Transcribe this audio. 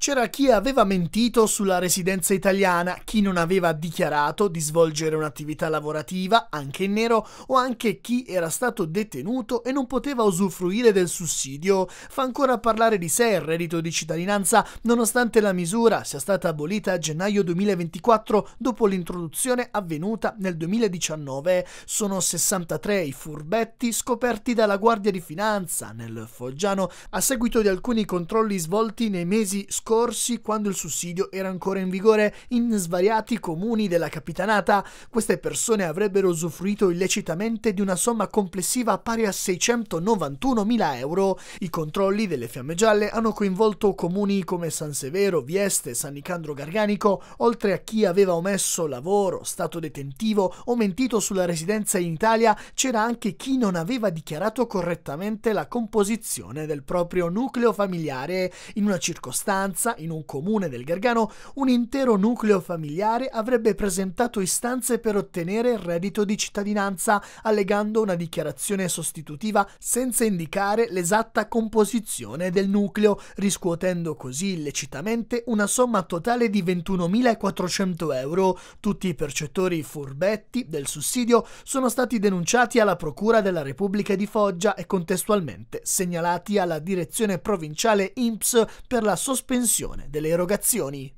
C'era chi aveva mentito sulla residenza italiana, chi non aveva dichiarato di svolgere un'attività lavorativa, anche in nero, o anche chi era stato detenuto e non poteva usufruire del sussidio. Fa ancora parlare di sé il reddito di cittadinanza, nonostante la misura sia stata abolita a gennaio 2024 dopo l'introduzione avvenuta nel 2019. Sono 63 i furbetti scoperti dalla Guardia di Finanza nel Foggiano a seguito di alcuni controlli svolti nei mesi scorsi scorsi, quando il sussidio era ancora in vigore in svariati comuni della capitanata, queste persone avrebbero usufruito illecitamente di una somma complessiva pari a 691.000 euro. I controlli delle fiamme gialle hanno coinvolto comuni come San Severo, Vieste, San Nicandro Garganico, oltre a chi aveva omesso lavoro, stato detentivo o mentito sulla residenza in Italia, c'era anche chi non aveva dichiarato correttamente la composizione del proprio nucleo familiare in una circostanza Brianza, in un comune del Gargano, un intero nucleo familiare avrebbe presentato istanze per ottenere il reddito di cittadinanza, allegando una dichiarazione sostitutiva senza indicare l'esatta composizione del nucleo, riscuotendo così illecitamente una somma totale di 21.400 euro. Tutti i percettori furbetti del sussidio sono stati denunciati alla Procura della Repubblica di Foggia e contestualmente segnalati alla Direzione Provinciale INPS per la sospensione l'espansione delle erogazioni